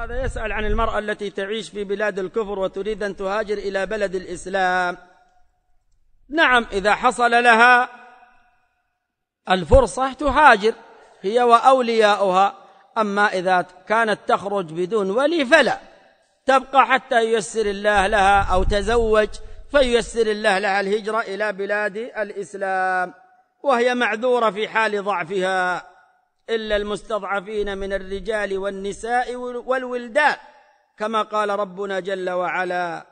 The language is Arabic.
هذا يسأل عن المرأة التي تعيش في بلاد الكفر وتريد أن تهاجر إلى بلد الإسلام نعم إذا حصل لها الفرصة تهاجر هي وأولياؤها أما إذا كانت تخرج بدون ولي فلا تبقى حتى ييسر الله لها أو تزوج فييسر الله لها الهجرة إلى بلاد الإسلام وهي معذورة في حال ضعفها إلا المستضعفين من الرجال والنساء والولدان كما قال ربنا جل وعلا